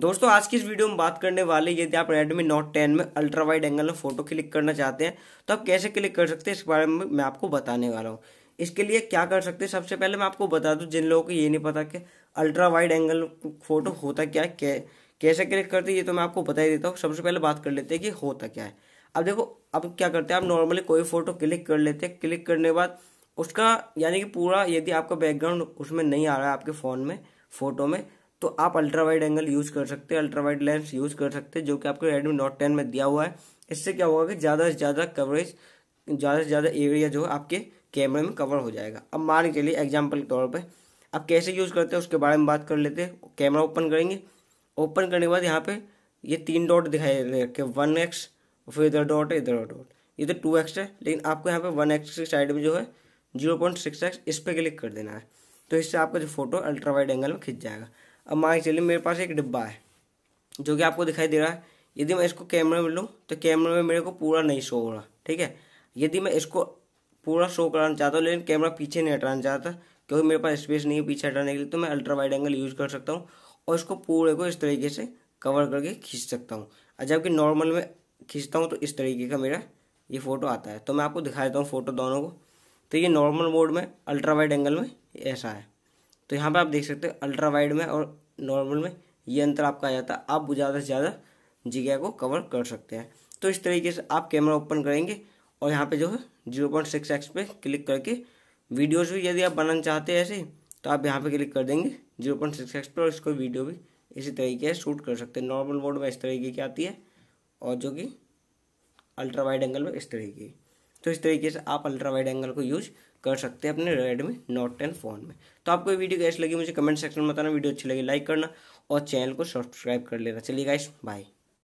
दोस्तों आज की इस वीडियो में बात करने वाले यदि आप Redmi Note 10 में अल्ट्रा वाइड एंगल में फोटो क्लिक करना चाहते हैं तो आप कैसे क्लिक कर सकते हैं इसके बारे में मैं आपको बताने वाला हूँ इसके लिए क्या कर सकते हैं सबसे पहले मैं आपको बता दूँ जिन लोगों को ये नहीं पता कि अल्ट्रा वाइड एंगल फोटो होता क्या है कै, कैसे क्लिक करते ये तो मैं आपको बता ही देता हूँ सबसे पहले बात कर लेते हैं कि होता क्या है अब देखो अब क्या करते हैं आप नॉर्मली कोई फोटो क्लिक कर लेते हैं क्लिक करने के बाद उसका यानी कि पूरा यदि आपका बैकग्राउंड उसमें नहीं आ रहा है आपके फ़ोन में फोटो में तो आप अल्ट्रा वाइड एंगल यूज कर सकते हैं अल्ट्रा वाइड लेंस यूज कर सकते हैं जो कि आपको रेडमी नोट टेन में दिया हुआ है इससे क्या होगा कि ज़्यादा से ज़्यादा कवरेज ज़्यादा से ज़्यादा एरिया जो है आपके कैमरे में कवर हो जाएगा अब मान के चलिए एग्जाम्पल के तौर पर आप कैसे यूज़ करते हैं उसके बारे में बात कर लेते हैं कैमरा ओपन करेंगे ओपन करने के बाद यहाँ पे ये तीन डॉट दिखाई दे रखे वन एक्स फिर इधर डॉट है इधर डॉट ये तो टू एक्स है लेकिन आपको यहाँ पे वन एक्स की साइड में जो है जीरो पॉइंट सिक्स एक्स इस पर क्लिक कर देना है तो इससे आपका जो फोटो अल्ट्रा वाइड एंगल में खिंच जाएगा अब मान के चलिए मेरे पास एक डिब्बा है जो कि आपको दिखाई दे रहा है यदि मैं इसको कैमरे में लूँ तो कैमरे में मेरे को पूरा नहीं शो हो रहा ठीक है यदि मैं इसको पूरा शो कराना चाहता हूँ लेकिन कैमरा पीछे नहीं हटाना चाहता क्योंकि मेरे पास स्पेस नहीं है पीछे हटाने के लिए तो मैं अल्ट्रा वाइड एंगल यूज़ कर सकता हूँ और इसको पूरे को इस तरीके से कवर करके खींच सकता हूँ और जबकि नॉर्मल में खींचता हूँ तो इस तरीके का मेरा ये फ़ोटो आता है तो मैं आपको दिखा देता हूँ फ़ोटो दोनों को तो ये नॉर्मल मोड में अल्ट्रा वाइड एंगल में ऐसा है तो यहाँ पर आप देख सकते हो अल्ट्रा वाइड में और नॉर्मल में ये अंतर आपका आ जाता है आप ज़्यादा से ज़्यादा जिगा को कवर कर सकते हैं तो इस तरीके से आप कैमरा ओपन करेंगे और यहाँ पे जो है जीरो पॉइंट सिक्स एक्स पे क्लिक करके वीडियोज़ भी यदि आप बनाना चाहते हैं ऐसे तो आप यहाँ पे क्लिक कर देंगे जीरो पॉइंट सिक्स एक्स पर और इसको वीडियो भी इसी तरीके से शूट कर सकते हैं नॉर्मल मोड में इस तरीके की आती है और जो कि अल्ट्रा वाइड एंगल में इस तरीके की तो इस तरीके से आप अल्ट्रा वाइड एंगल को यूज़ कर सकते हैं अपने रेडमी नोट टेन फ़ोन में तो आपको वीडियो कैसी लगी मुझे कमेंट सेक्शन में बताना वीडियो अच्छी लगी लाइक करना और चैनल को सब्सक्राइब कर लेना चलिए गाइस बाय